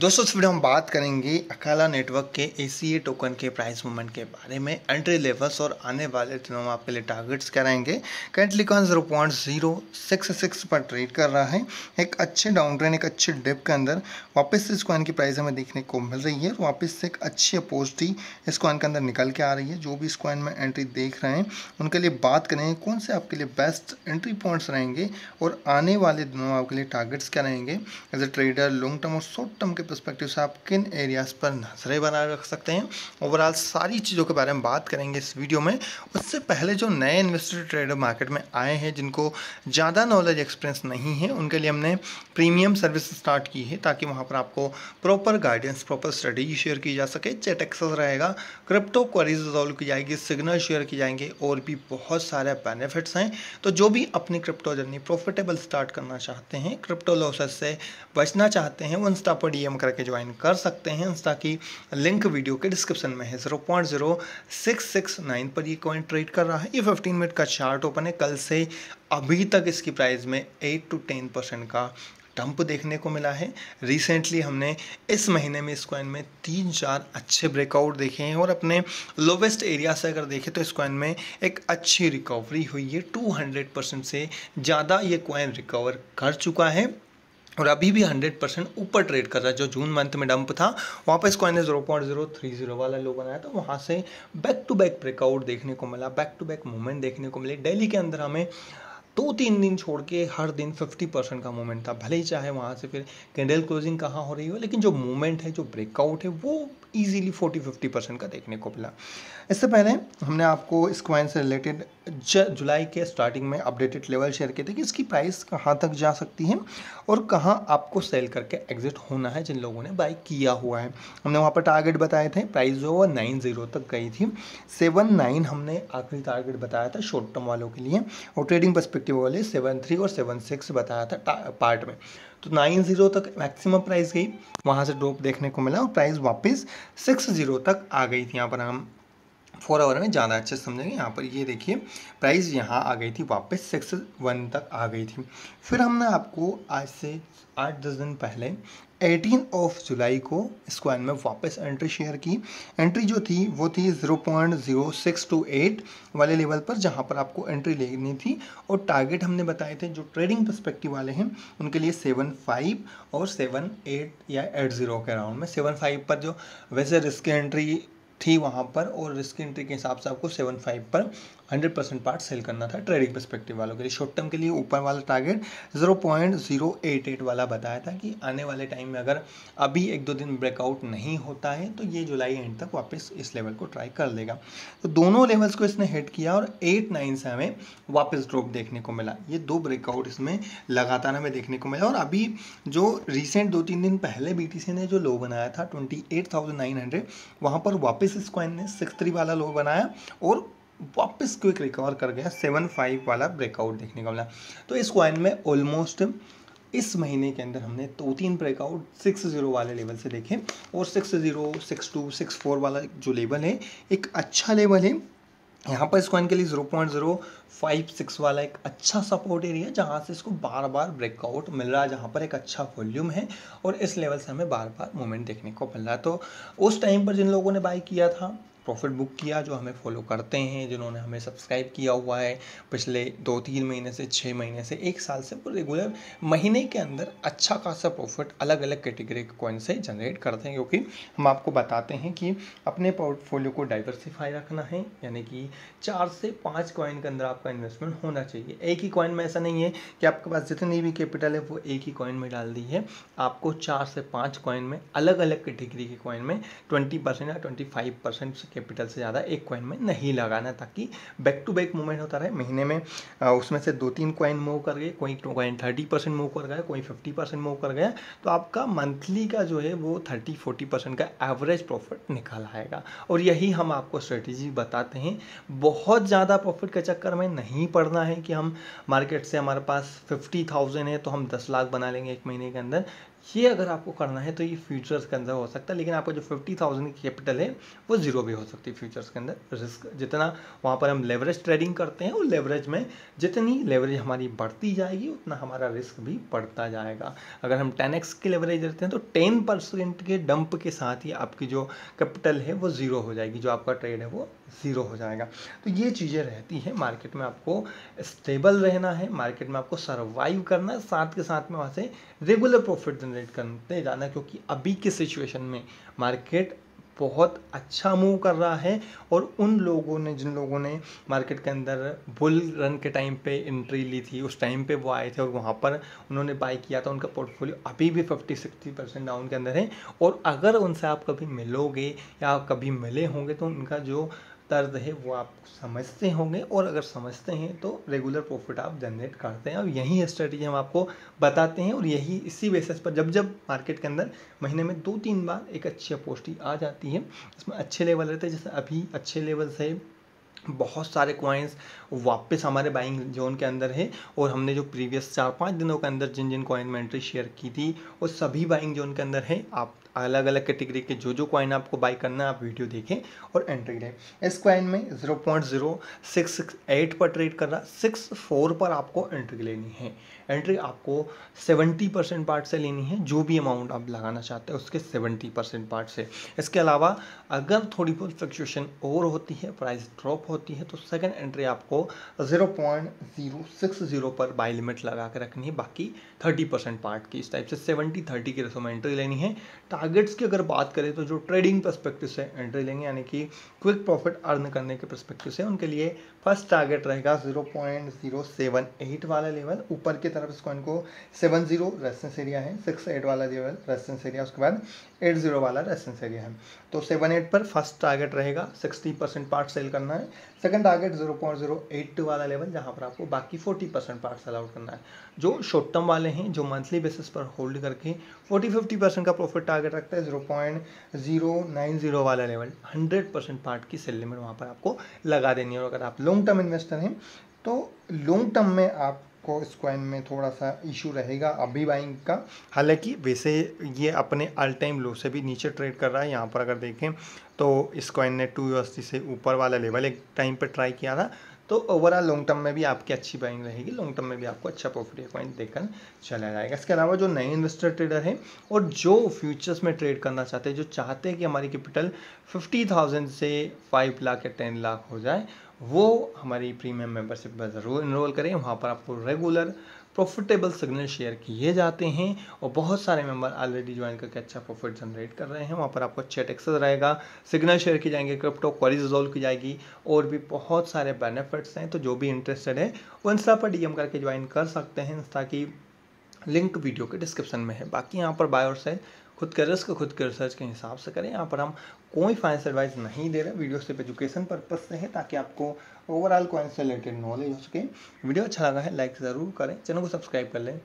दोस्तों इस वीडियो हम बात करेंगे अकाला नेटवर्क के ए टोकन के प्राइस मूवमेंट के बारे में एंट्री लेवल्स और आने वाले दिनों में आपके लिए टारगेट्स कराएंगे करेंटली कॉन zero point zero six six पर ट्रेड कर रहा है एक अच्छे डाउन ट्रेन एक अच्छे डिप के अंदर वापस इस कॉइन की प्राइस हमें देखने को मिल रही है वापस से एक अच्छी अपोजिटी इस कॉइन के अंदर निकल के आ रही है जो भी इस कॉइन में एंट्री देख रहे हैं उनके लिए बात करेंगे कौन से आपके लिए बेस्ट एंट्री पॉइंट्स रहेंगे और आने वाले दिनों में आपके लिए टारगेट्स क्या रहेंगे as a trader long term और शॉर्ट टर्म के परस्पेक्टिव से आप किन एरियाज़ पर नजरें बना रख सकते हैं ओवरऑल सारी चीज़ों के बारे में बात करेंगे इस वीडियो में उससे पहले जो नए इन्वेस्टर ट्रेडर मार्केट में आए हैं जिनको ज़्यादा नॉलेज एक्सपीरियंस नहीं है उनके लिए हमने प्रीमियम सर्विस स्टार्ट की है ताकि वहाँ पर आपको proper guidance proper study share की जा सके चेट एक्सेस रहेगा क्रिप्टो क्वारीज रिजॉल्व की जाएगी सिग्नल शेयर की जाएंगे और भी बहुत सारे बेनिफिट्स हैं तो जो भी अपनी क्रिप्टो जर्नी प्रॉफिटेबल स्टार्ट करना चाहते हैं क्रिप्टो लॉसेस से बचना चाहते हैं वो इंस्टा पर डीएम करके ज्वाइन कर सकते हैं इंस्टा की लिंक वीडियो के डिस्क्रिप्शन में है zero point zero six six nine पर ये कॉइन ट्रेड कर रहा है ये फिफ्टीन मिनट का चार्ट ओपन है कल से अभी तक इसकी प्राइस में एट टू टेन परसेंट का डंप देखने को मिला है रिसेंटली हमने इस महीने में इस क्वाइन में तीन चार अच्छे ब्रेकआउट देखे हैं और अपने लोवेस्ट एरिया से अगर देखें तो इस क्वाइन में एक अच्छी रिकवरी हुई है 200 परसेंट से ज़्यादा ये क्वाइन रिकवर कर चुका है और अभी भी 100 परसेंट ऊपर ट्रेड कर रहा है जो जून मंथ में डंप था वापस कॉइन ने zero point zero three zero वाला लो बनाया था वहाँ से बैक टू बैक ब्रेकआउट देखने को मिला बैक टू बैक मूवमेंट देखने को मिली डेली के अंदर हमें दो तीन दिन छोड़ के हर दिन 50 परसेंट का मूवमेंट था भले ही चाहे वहाँ से फिर कैंडल क्लोजिंग कहाँ हो रही हो लेकिन जो मूवमेंट है जो ब्रेकआउट है वो ईजिली 40-50 परसेंट का देखने को मिला इससे पहले हमने आपको इस क्वाइन से रिलेटेड जुलाई के स्टार्टिंग में अपडेटेड लेवल शेयर किए थे कि इसकी प्राइस कहाँ तक जा सकती है और कहाँ आपको सेल करके एग्जिट होना है जिन लोगों ने बाई किया हुआ है हमने वहाँ पर टारगेट बताए थे प्राइस जो नाइन जीरो तक गई थी सेवन नाइन हमने आखिरी टारगेट बताया था शॉर्ट टर्म वालों के लिए और ट्रेडिंग परस्पेक्टिव वाले सेवन थ्री और सेवन सिक्स बताया था पार्ट में तो नाइन ज़ीरो तक मैक्सिमम प्राइस गई वहाँ से ड्रॉप देखने को मिला और प्राइस वापस सिक्स ज़ीरो तक आ गई थी यहाँ पर हम फोर आवर में ज़्यादा अच्छे समझेंगे यहाँ पर ये देखिए प्राइस यहाँ आ गई थी वापस सिक्स वन तक आ गई थी फिर हमने आपको आज से आठ दस दिन पहले एटीन ऑफ जुलाई को स्क्वाइन में वापस एंट्री शेयर की एंट्री जो थी वो थी zero point zero six two eight वाले लेवल पर जहाँ पर आपको एंट्री लेनी थी और टारगेट हमने बताए थे जो ट्रेडिंग परस्पेक्टिव वाले हैं उनके लिए सेवन फाइव और सेवन एट या एट ज़ीरो के अराउंड में सेवन फाइव पर जो वैसे रिस्क एंट्री थी वहाँ पर और रिस्क एंट्री के हिसाब से आपको सेवन फाइव पर हंड्रेड परसेंट पार्ट सेल करना था ट्रेडिंग परस्पेक्टिव वालों के लिए शॉर्ट टर्म के लिए ऊपर वाला target zero point zero eight eight वाला बताया था कि आने वाले टाइम में अगर अभी एक दो दिन ब्रेकआउट नहीं होता है तो ये जुलाई एंड तक वापस इस लेवल को ट्राई कर लेगा तो दोनों लेवल्स को इसने हिट किया और एट नाइन से हमें वापस ड्रॉप देखने को मिला ये दो ब्रेकआउट इसमें लगातार हमें देखने को मिला और अभी जो रिसेंट दो तीन दिन पहले बी ने जो लो बनाया था twenty eight thousand nine hundred वहाँ पर वापस वापस इस कॉइन ने सिक्स थ्री वाला लो बनाया और वापस क्विक रिकवर कर गया सेवन फाइव वाला ब्रेकआउट देखने को मिला तो इस क्वाइन में ऑलमोस्ट इस महीने के अंदर हमने दो तीन ब्रेकआउट सिक्स जीरो वाले लेवल से देखे और six zero six two six four वाला जो लेवल है एक अच्छा लेवल है यहाँ पर इस कॉइन के लिए zero point zero five six वाला एक अच्छा सपोर्ट एरिया जहाँ से इसको बार बार ब्रेकआउट मिल रहा है जहाँ पर एक अच्छा वॉल्यूम है और इस लेवल से हमें बार बार मूवमेंट देखने को मिल रहा है तो उस टाइम पर जिन लोगों ने बाई किया था प्रॉफिट बुक किया जो हमें फॉलो करते हैं जिन्होंने हमें सब्सक्राइब किया हुआ है पिछले दो तीन महीने से छः महीने से एक साल से रेगुलर महीने के अंदर अच्छा खासा प्रॉफिट अलग अलग कैटेगरी के कॉइन से जनरेट करते हैं क्योंकि हम आपको बताते हैं कि अपने पोर्टफोलियो को डाइवर्सिफाई रखना है यानी कि चार से पाँच कॉइन के अंदर आपका इन्वेस्टमेंट होना चाहिए एक ही कॉइन में ऐसा नहीं है कि आपके पास जितनी भी कैपिटल है वो एक ही कॉइन में डाल दी है आपको चार से पाँच कॉइन में अलग अलग कैटेगरी के कॉइन में ट्वेंटी परसेंट या ट्वेंटी फाइव परसेंट कैपिटल से ज़्यादा एक कॉइन में नहीं लगाना ताकि बैक टू बैक मूवमेंट होता रहे महीने में उसमें से दो तीन कॉइन मूव कर गए कोई कॉइन थर्टी परसेंट मूव कर गया कोई फिफ्टी परसेंट मूव कर गया तो आपका मंथली का जो है वो थर्टी फोर्टी परसेंट का एवरेज प्रॉफिट निकल आएगा और यही हम आपको स्ट्रेटेजी बताते हैं बहुत ज़्यादा प्रॉफिट के चक्कर में नहीं पड़ना है कि हम मार्केट से हमारे पास फिफ्टी है तो हम दस लाख बना लेंगे एक महीने के अंदर ये अगर आपको करना है तो ये फ्यूचर्स के अंदर हो सकता है लेकिन आपका जो फिफ्टी थाउजेंड की कैपिटल है वो जीरो भी हो सकती है फ्यूचर्स के अंदर रिस्क जितना वहाँ पर हम लेवरेज ट्रेडिंग करते हैं वो लेवरेज में जितनी लेवरेज हमारी बढ़ती जाएगी उतना हमारा रिस्क भी बढ़ता जाएगा अगर हम टेन एक्स की लेवरेज देते हैं तो टेन परसेंट के डंप के साथ ही आपकी जो कैपिटल है वो ज़ीरो हो जाएगी जो आपका ट्रेड है वो ज़ीरो हो जाएगा तो ये चीज़ें रहती हैं मार्केट में आपको स्टेबल रहना है मार्केट में आपको सर्वाइव करना है साथ के साथ में वहाँ से रेगुलर प्रॉफिट जनरेट करते जाना है क्योंकि अभी के सिचुएशन में मार्केट बहुत अच्छा मूव कर रहा है और उन लोगों ने जिन लोगों ने मार्केट के अंदर बुल रन के टाइम पे एंट्री ली थी उस टाइम पे वो आए थे और वहाँ पर उन्होंने बाई किया था उनका पोर्टफोलियो अभी भी फिफ्टी सिक्सटी परसेंट डाउन के अंदर है और अगर उनसे आप कभी मिलोगे या कभी मिले होंगे तो उनका जो तर्ज है वो आप समझते होंगे और अगर समझते हैं तो रेगुलर प्रॉफिट आप जनरेट करते हैं और यही स्ट्रेटजी हम आपको बताते हैं और यही इसी बेसिस पर जब जब मार्केट के अंदर महीने में दो तीन बार एक अच्छी अपोस्टी आ जाती है इसमें अच्छे लेवल रहते हैं जैसे अभी अच्छे लेवल से बहुत सारे कॉइन्स वापस हमारे बाइंग जोन के अंदर है और हमने जो प्रीवियस चार पाँच दिनों के अंदर जिन जिन कॉइन में एंट्री शेयर की थी वो सभी बाइंग जोन के अंदर है आप अलग अलग कैटेगरी के जो जो कॉइन आपको बाई करना है आप वीडियो देखें और एंट्री लें इस कॉइन में zero point zero six six eight पर ट्रेड कर रहा सिक्स फोर पर आपको एंट्री लेनी है एंट्री आपको सेवेंटी परसेंट पार्ट से लेनी है जो भी अमाउंट आप लगाना चाहते हैं उसके सेवेंटी परसेंट पार्ट से इसके अलावा अगर थोड़ी बहुत फ्लक्चुएशन और होती है प्राइस ड्रॉप हो होती है तो सेकेंड एंट्री आपको zero point zero six zero पर बाई लिमिट लगा के रखनी है बाकी थर्टी परसेंट पार्ट की इस टाइप से सेवेंटी थर्टी की रेसो में एंट्री लेनी है टारगेट्स की अगर बात करें तो जो ट्रेडिंग परस्पेक्टिव से एंट्री लेंगे यानी कि क्विक प्रॉफिट अर्न करने के परस्पेक्टिव से उनके लिए फर्स्ट टारगेट रहेगा zero point zero seven eight वाला लेवल ऊपर की तरफ इसको इनको सेवन ज़ीरो रेस्टेंस एरिया है सिक्स एट वाला लेवल रेसेंस एरिया उसके बाद एट ज़ीरो वाला रेसेंस एरिया है तो सेवन एट पर फर्स्ट टारगेट रहेगा सिक्सटी परसेंट पार्ट सेल करना है सेकंड टारगेट 0.082 वाला लेवल जहां पर आपको बाकी 40 परसेंट पार्ट आउट करना है जो शॉर्ट टर्म वाले हैं जो मंथली बेसिस पर होल्ड करके 40 50 परसेंट का प्रॉफिट टारगेट रखता है 0.090 वाला लेवल 100 परसेंट पार्ट की सेल लिमिट वहां पर आपको लगा देनी है और अगर आप लॉन्ग टर्म इन्वेस्टर हैं तो लॉन्ग टर्म में आप आपको स्क्वाइन में थोड़ा सा इशू रहेगा अभी बाइंग का हालांकि वैसे ये अपने ऑल टाइम लो से भी नीचे ट्रेड कर रहा है यहाँ पर अगर देखें तो स्क्वाइन ने टू अस्सी से ऊपर वाला लेवल एक टाइम पर ट्राई किया था तो ओवरऑल लॉन्ग टर्म में भी आपकी अच्छी बाइंग रहेगी लॉन्ग टर्म में भी आपको अच्छा प्रॉफिट पॉइंट देखकर चला जाएगा इसके अलावा जो नए इन्वेस्टर ट्रेडर हैं और जो फ्यूचर्स में ट्रेड करना चाहते हैं जो चाहते हैं कि हमारी कैपिटल फिफ्टी थाउजेंड से फाइव लाख या टेन लाख हो जाए वो हमारी प्रीमियम मेंबरशिप में ज़रूर इनरोल करें वहाँ पर आपको रेगुलर प्रॉफिटेबल सिग्नल शेयर किए जाते हैं और बहुत सारे मेंबर ऑलरेडी ज्वाइन करके अच्छा प्रॉफिट जनरेट कर रहे हैं वहाँ पर आपको अच्छे टैक्सेस रहेगा सिग्नल शेयर किए जाएंगे क्रिप्टो क्वारी रिजोल्व की जाएगी और भी बहुत सारे बेनिफिट्स हैं तो जो भी इंटरेस्टेड है वो इंस्टा पर डी करके ज्वाइन कर सकते हैं इंस्टा की लिंक वीडियो के डिस्क्रिप्शन में है बाकी यहाँ पर बायोर्स सेल खुद के रिस्क खुद के रिसर्च के हिसाब से करें यहाँ पर हम कोई फाइनेंस एडवाइस नहीं दे रहे वीडियो सिर्फ एजुकेशन पर्पज से है ताकि आपको ओवरऑल कॉइन से रिलेटेड नॉलेज हो सके वीडियो अच्छा लगा है लाइक ज़रूर करें चैनल को सब्सक्राइब कर लें